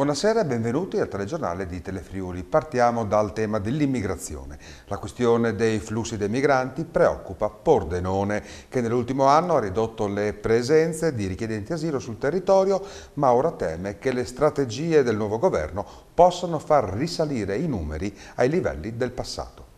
Buonasera e benvenuti al telegiornale di Telefriuli. Partiamo dal tema dell'immigrazione. La questione dei flussi dei migranti preoccupa Pordenone, che nell'ultimo anno ha ridotto le presenze di richiedenti asilo sul territorio, ma ora teme che le strategie del nuovo governo possano far risalire i numeri ai livelli del passato.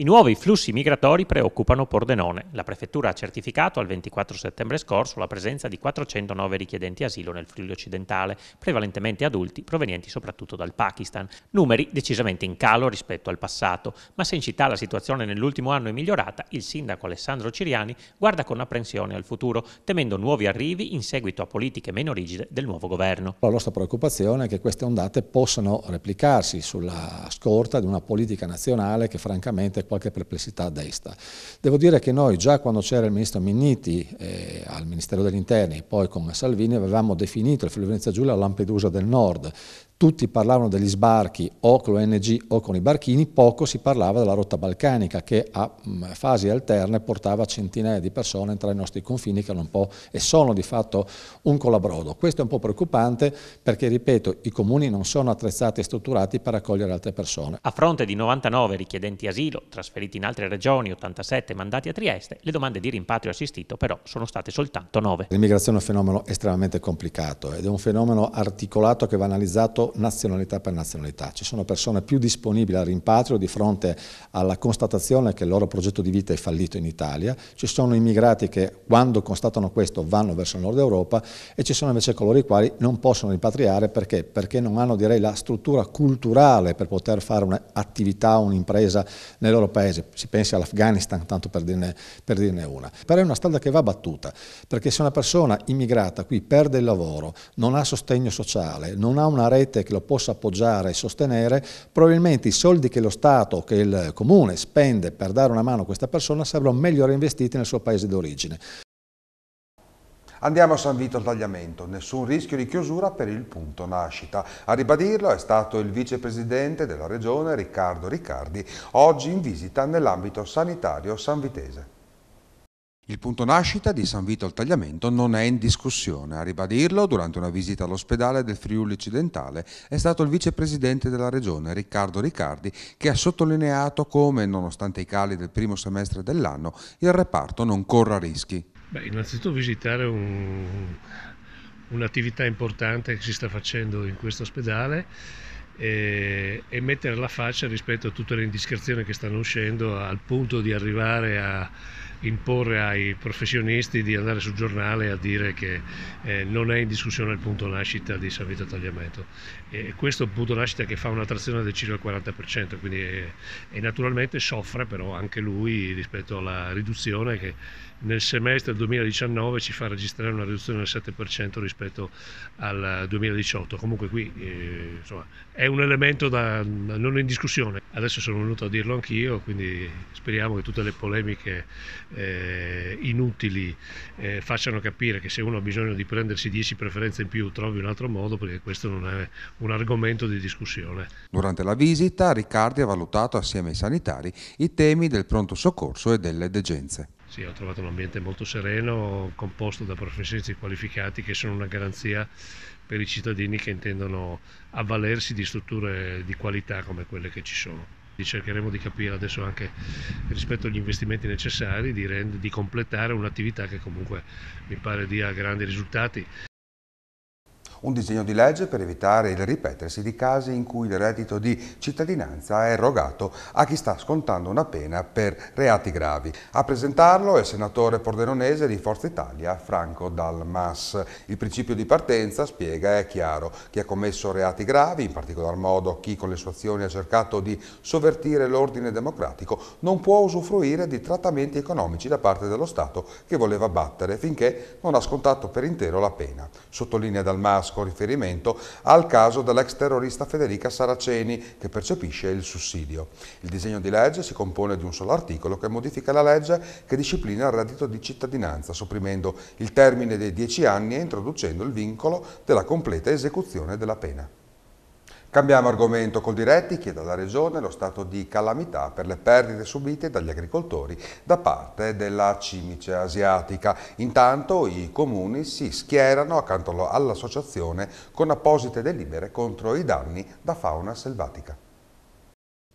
I nuovi flussi migratori preoccupano Pordenone. La prefettura ha certificato al 24 settembre scorso la presenza di 409 richiedenti asilo nel Friuli occidentale, prevalentemente adulti provenienti soprattutto dal Pakistan. Numeri decisamente in calo rispetto al passato, ma se in città la situazione nell'ultimo anno è migliorata, il sindaco Alessandro Ciriani guarda con apprensione al futuro, temendo nuovi arrivi in seguito a politiche meno rigide del nuovo governo. La nostra preoccupazione è che queste ondate possano replicarsi sulla scorta di una politica nazionale che francamente qualche perplessità desta. Devo dire che noi già quando c'era il ministro Minniti eh, al Ministero degli Interni, e poi con Salvini, avevamo definito il Friuli Venezia Giulia la Lampedusa del Nord, tutti parlavano degli sbarchi o con l'ONG o con i barchini, poco si parlava della rotta balcanica che a mm, fasi alterne portava centinaia di persone tra i nostri confini che hanno un po' e sono di fatto un colabrodo. Questo è un po' preoccupante perché, ripeto, i comuni non sono attrezzati e strutturati per accogliere altre persone. A fronte di 99 richiedenti asilo, trasferiti in altre regioni, 87 mandati a Trieste, le domande di rimpatrio assistito però sono state soltanto 9. L'immigrazione è un fenomeno estremamente complicato ed è un fenomeno articolato che va analizzato nazionalità per nazionalità. Ci sono persone più disponibili al rimpatrio di fronte alla constatazione che il loro progetto di vita è fallito in Italia, ci sono immigrati che quando constatano questo vanno verso il nord Europa e ci sono invece coloro i quali non possono rimpatriare perché? perché non hanno direi, la struttura culturale per poter fare un'attività, un'impresa nel loro paese. Si pensi all'Afghanistan, tanto per dirne, per dirne una. Però è una strada che va battuta, perché se una persona immigrata qui perde il lavoro, non ha sostegno sociale, non ha una rete ente che lo possa appoggiare e sostenere, probabilmente i soldi che lo Stato, che il Comune spende per dare una mano a questa persona saranno meglio reinvestiti nel suo paese d'origine. Andiamo a San Vito Tagliamento, nessun rischio di chiusura per il punto nascita. A ribadirlo è stato il vicepresidente della regione Riccardo Riccardi, oggi in visita nell'ambito sanitario sanvitese. Il punto nascita di San Vito al Tagliamento non è in discussione. A ribadirlo, durante una visita all'ospedale del Friuli Occidentale, è stato il vicepresidente della regione, Riccardo Riccardi, che ha sottolineato come, nonostante i cali del primo semestre dell'anno, il reparto non corra rischi. Beh, innanzitutto visitare un'attività un importante che si sta facendo in questo ospedale e, e mettere la faccia rispetto a tutte le indiscrezioni che stanno uscendo al punto di arrivare a imporre ai professionisti di andare sul giornale a dire che eh, non è in discussione il punto nascita di San Vito Tagliamento. E questo è un punto nascita che fa una trazione del circa del 40%, quindi è, eh, e naturalmente soffre però anche lui rispetto alla riduzione che nel semestre 2019 ci fa registrare una riduzione del 7% rispetto al 2018. Comunque qui eh, insomma, è un elemento da, da non in discussione. Adesso sono venuto a dirlo anch'io, quindi speriamo che tutte le polemiche eh, inutili eh, facciano capire che se uno ha bisogno di prendersi 10 preferenze in più trovi un altro modo perché questo non è un argomento di discussione. Durante la visita Riccardi ha valutato assieme ai sanitari i temi del pronto soccorso e delle degenze. Sì, ho trovato un ambiente molto sereno, composto da professionisti qualificati che sono una garanzia per i cittadini che intendono avvalersi di strutture di qualità come quelle che ci sono cercheremo di capire adesso anche rispetto agli investimenti necessari di, rend- di completare un'attività che comunque mi pare dia grandi risultati un disegno di legge per evitare il ripetersi di casi in cui il reddito di cittadinanza è erogato a chi sta scontando una pena per reati gravi. A presentarlo è il senatore pordenonese di Forza Italia, Franco Dalmas. Il principio di partenza, spiega, è chiaro. Chi ha commesso reati gravi, in particolar modo chi con le sue azioni ha cercato di sovvertire l'ordine democratico, non può usufruire di trattamenti economici da parte dello Stato che voleva battere finché non ha scontato per intero la pena. Sottolinea Dalmas Hamas con riferimento al caso dell'ex terrorista Federica Saraceni che percepisce il sussidio. Il disegno di legge si compone di un solo articolo che modifica la legge che disciplina il reddito di cittadinanza, sopprimendo il termine dei 10 anni e introducendo il vincolo della completa esecuzione della pena. Cambiamo argomento col diretti, chiede alla Regione lo stato di calamità per le perdite subite dagli agricoltori da parte della cimice asiatica. Intanto i comuni si schierano accanto all'associazione con apposite delibere contro i danni da fauna selvatica.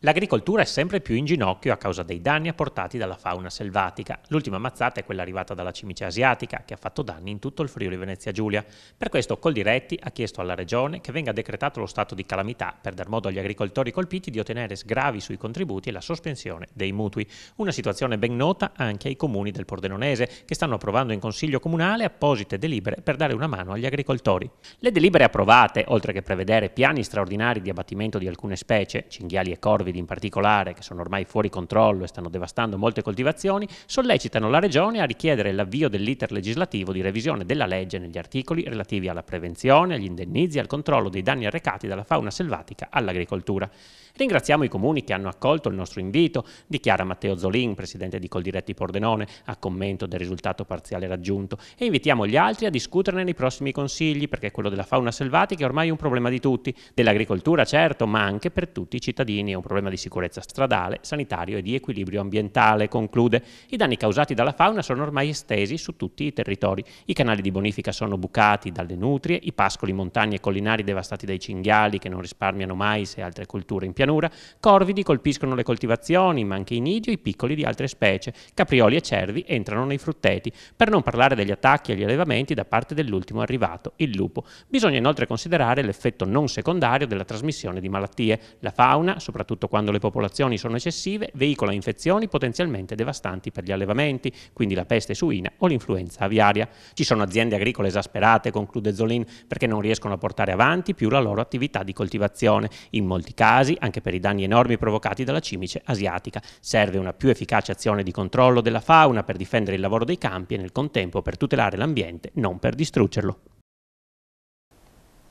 L'agricoltura è sempre più in ginocchio a causa dei danni apportati dalla fauna selvatica. L'ultima mazzata è quella arrivata dalla cimice asiatica, che ha fatto danni in tutto il Friuli Venezia Giulia. Per questo Coldiretti ha chiesto alla Regione che venga decretato lo stato di calamità per dar modo agli agricoltori colpiti di ottenere sgravi sui contributi e la sospensione dei mutui. Una situazione ben nota anche ai comuni del Pordenonese, che stanno approvando in Consiglio Comunale apposite delibere per dare una mano agli agricoltori. Le delibere approvate, oltre che prevedere piani straordinari di abbattimento di alcune specie, cinghiali e corvi Covid in particolare, che sono ormai fuori controllo e stanno devastando molte coltivazioni, sollecitano la Regione a richiedere l'avvio dell'iter legislativo di revisione della legge negli articoli relativi alla prevenzione, agli indennizi e al controllo dei danni arrecati dalla fauna selvatica all'agricoltura. Ringraziamo i comuni che hanno accolto il nostro invito, dichiara Matteo Zolin, presidente di Coldiretti Pordenone, a commento del risultato parziale raggiunto, e invitiamo gli altri a discuterne nei prossimi consigli, perché quello della fauna selvatica è ormai un problema di tutti, dell'agricoltura certo, ma anche per tutti i cittadini, è un problema problema di sicurezza stradale, sanitario e di equilibrio ambientale, conclude. I danni causati dalla fauna sono ormai estesi su tutti i territori. I canali di bonifica sono bucati dalle nutrie, i pascoli montani e collinari devastati dai cinghiali che non risparmiano mais e altre colture in pianura, corvidi colpiscono le coltivazioni, ma anche i nidi e i piccoli di altre specie, caprioli e cervi entrano nei frutteti, per non parlare degli attacchi agli allevamenti da parte dell'ultimo arrivato, il lupo. Bisogna inoltre considerare l'effetto non secondario della trasmissione di malattie. La fauna, soprattutto quando le popolazioni sono eccessive, veicola infezioni potenzialmente devastanti per gli allevamenti, quindi la peste suina o l'influenza aviaria. Ci sono aziende agricole esasperate, conclude Zolin, perché non riescono a portare avanti più la loro attività di coltivazione, in molti casi anche per i danni enormi provocati dalla cimice asiatica. Serve una più efficace azione di controllo della fauna per difendere il lavoro dei campi e nel contempo per tutelare l'ambiente, non per distruggerlo.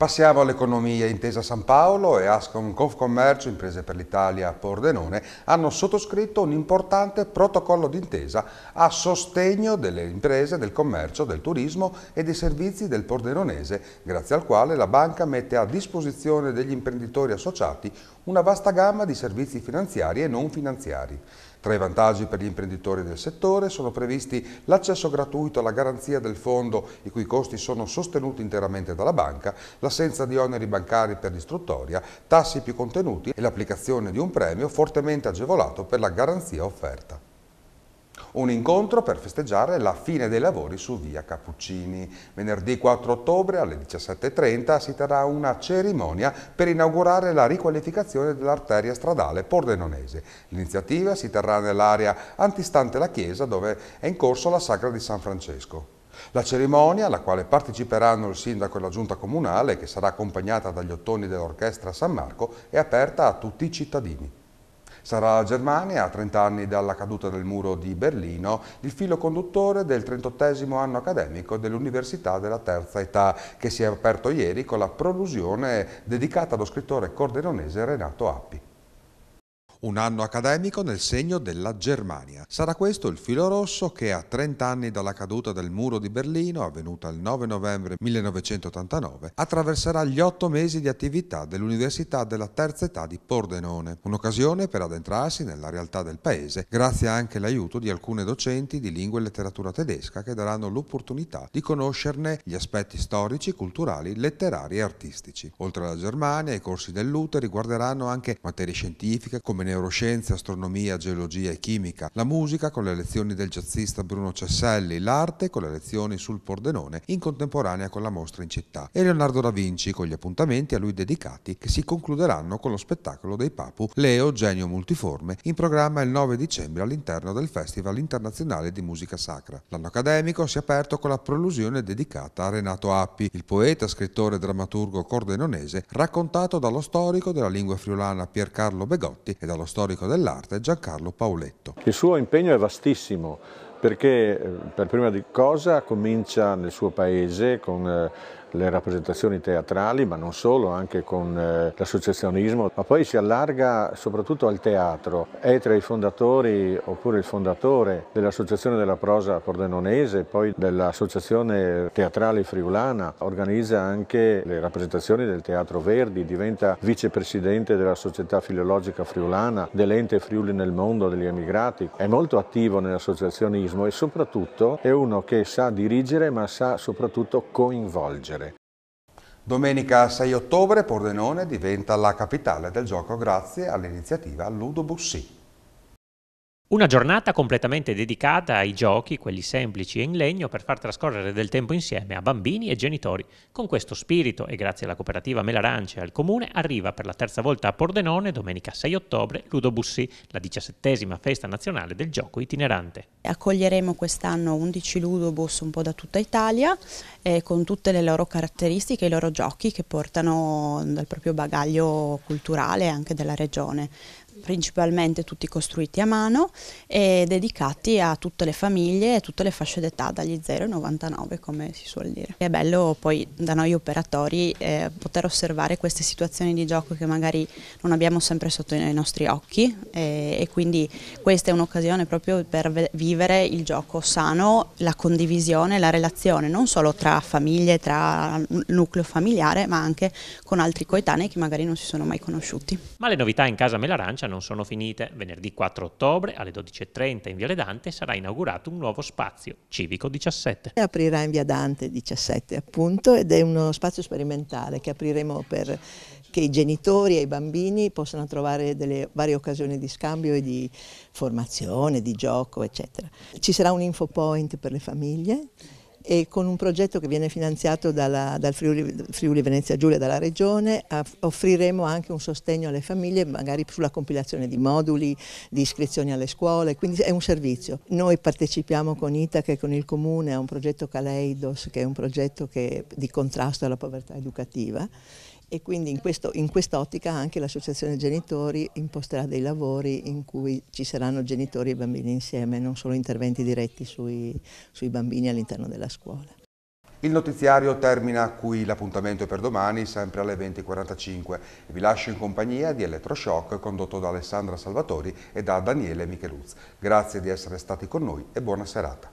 Passiamo all'economia. Intesa San Paolo e Ascom Confcommercio, imprese per l'Italia Pordenone, hanno sottoscritto un importante protocollo d'intesa a sostegno delle imprese, del commercio, del turismo e dei servizi del pordenonese, grazie al quale la banca mette a disposizione degli imprenditori associati una vasta gamma di servizi finanziari e non finanziari. Tra i vantaggi per gli imprenditori del settore sono previsti l'accesso gratuito alla garanzia del fondo i cui costi sono sostenuti interamente dalla banca, l'assenza di oneri bancari per l'istruttoria, tassi più contenuti e l'applicazione di un premio fortemente agevolato per la garanzia offerta un incontro per festeggiare la fine dei lavori su via Cappuccini. Venerdì 4 ottobre alle 17.30 si terrà una cerimonia per inaugurare la riqualificazione dell'arteria stradale pordenonese. L'iniziativa si terrà nell'area antistante la chiesa dove è in corso la sagra di San Francesco. La cerimonia, alla quale parteciperanno il sindaco e la giunta comunale, che sarà accompagnata dagli ottoni dell'orchestra San Marco, è aperta a tutti i cittadini. Sarà la Germania, a 30 anni dalla caduta del muro di Berlino, il filo conduttore del 38 anno accademico dell'Università della Terza Età, che si è aperto ieri con la prolusione dedicata allo scrittore cordenonese Renato Appi un anno accademico nel segno della Germania. Sarà questo il filo rosso che a 30 anni dalla caduta del muro di Berlino, avvenuta il 9 novembre 1989, attraverserà gli otto mesi di attività dell'Università della Terza Età di Pordenone, un'occasione per addentrarsi nella realtà del paese grazie anche all'aiuto di alcune docenti di lingua e letteratura tedesca che daranno l'opportunità di conoscerne gli aspetti storici, culturali, letterari e artistici. Oltre alla Germania, i corsi dell'UTE riguarderanno anche materie scientifiche come neuroscienze, astronomia, geologia e chimica, la musica con le lezioni del jazzista Bruno Cesselli, l'arte con le lezioni sul Pordenone in contemporanea con la mostra in città e Leonardo da Vinci con gli appuntamenti a lui dedicati che si concluderanno con lo spettacolo dei Papu Leo Genio Multiforme in programma il 9 dicembre all'interno del Festival Internazionale di Musica Sacra. L'anno accademico si è aperto con la prolusione dedicata a Renato Appi, il poeta, scrittore e drammaturgo cordenonese raccontato dallo storico della lingua friulana Piercarlo Begotti e dallo lo storico dell'arte Giancarlo Paoletto. Il suo impegno è vastissimo perché eh, per prima cosa comincia nel suo paese con eh, le rappresentazioni teatrali, ma non solo, anche con eh, l'associazionismo, ma poi si allarga soprattutto al teatro. È tra i fondatori, oppure il fondatore, dell'Associazione della Prosa Pordenonese, poi dell'Associazione Teatrale Friulana, organizza anche le rappresentazioni del Teatro Verdi, diventa vicepresidente della Società Filologica Friulana, dell'ente Friuli nel Mondo degli Emigrati. È molto attivo nell'associazionismo e soprattutto è uno che sa dirigere ma sa soprattutto coinvolgere. Domenica 6 ottobre Pordenone diventa la capitale del gioco grazie all'iniziativa Ludo Bussi. Una giornata completamente dedicata ai giochi, quelli semplici e in legno, per far trascorrere del tempo insieme a bambini e genitori. Con questo spirito e grazie alla cooperativa Melarance e al comune arriva per la terza volta a Pordenone domenica 6 ottobre Ludo Bussi, la diciassettesima festa nazionale del gioco itinerante. Accoglieremo quest'anno 11 ludobus un po' da tutta Italia eh, con tutte le loro caratteristiche, i loro giochi che portano dal proprio bagaglio culturale anche della regione principalmente tutti costruiti a mano e dedicati a tutte le famiglie e tutte le fasce d'età dagli 0 ai 99 come si suol dire. È bello poi da noi operatori eh, poter osservare queste situazioni di gioco che magari non abbiamo sempre sotto i nostri occhi eh, e quindi questa è un'occasione proprio per vivere il gioco sano, la condivisione, la relazione non solo tra famiglie, tra nucleo familiare ma anche con altri coetanei che magari non si sono mai conosciuti. Ma le novità in casa Melarancia Francia non sono finite. Venerdì 4 ottobre alle 12.30 in Viale Dante sarà inaugurato un nuovo spazio, Civico 17. Aprirà in Via Dante 17 appunto ed è uno spazio sperimentale che apriremo per che i genitori e i bambini possano trovare delle varie occasioni di scambio e di formazione, di gioco eccetera. Ci sarà un info point per le famiglie e con un progetto che viene finanziato dalla, dal Friuli, Friuli, Venezia Giulia, dalla Regione, offriremo anche un sostegno alle famiglie magari sulla compilazione di moduli, di iscrizioni alle scuole, quindi è un servizio. Noi partecipiamo con Itaca e con il Comune a un progetto Caleidos che è un progetto che, di contrasto alla povertà educativa e quindi in, quest'ottica anche l'associazione genitori imposterà dei lavori in cui ci saranno genitori e bambini insieme, non solo interventi diretti sui, sui bambini all'interno della scuola scuola. Il notiziario termina qui, l'appuntamento è per domani, sempre alle 20.45. Vi lascio in compagnia di Elettroshock, condotto da Alessandra Salvatori e da Daniele Micheluz. Grazie di essere stati con noi e buona serata.